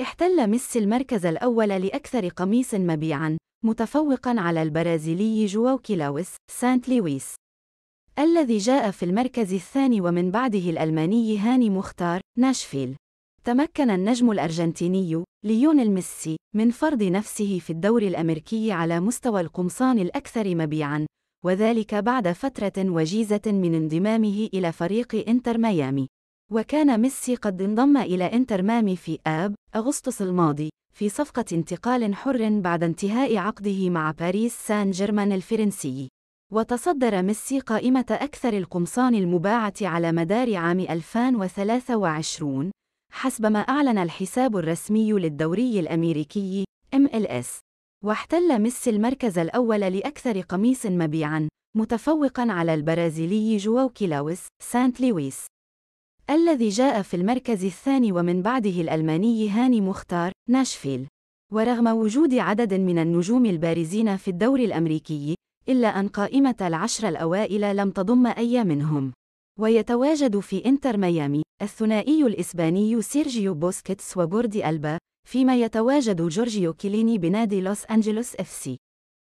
احتل ميسي المركز الأول لأكثر قميص مبيعاً، متفوقاً على البرازيلي جواو كيلاوس سانت لويس، الذي جاء في المركز الثاني ومن بعده الألماني هاني مختار ناشفيل. تمكن النجم الأرجنتيني ليونيل ميسي من فرض نفسه في الدور الأمريكي على مستوى القمصان الأكثر مبيعاً، وذلك بعد فترة وجيزة من انضمامه إلى فريق إنتر ميامي. وكان ميسي قد انضم إلى إنتر مامي في آب أغسطس الماضي في صفقة انتقال حر بعد انتهاء عقده مع باريس سان جيرمان الفرنسي وتصدر ميسي قائمة أكثر القمصان المباعة على مدار عام 2023 حسب ما أعلن الحساب الرسمي للدوري الأمريكي MLS واحتل ميسي المركز الأول لأكثر قميص مبيعاً متفوقاً على البرازيلي جواو كيلاوس سانت لويس الذي جاء في المركز الثاني ومن بعده الألماني هاني مختار ناشفيل ورغم وجود عدد من النجوم البارزين في الدور الأمريكي إلا أن قائمة العشر الأوائل لم تضم أي منهم ويتواجد في إنتر ميامي الثنائي الإسباني سيرجيو بوسكيتس وبوردي ألبا فيما يتواجد جورجيو كيليني بنادي لوس أنجلوس اف سي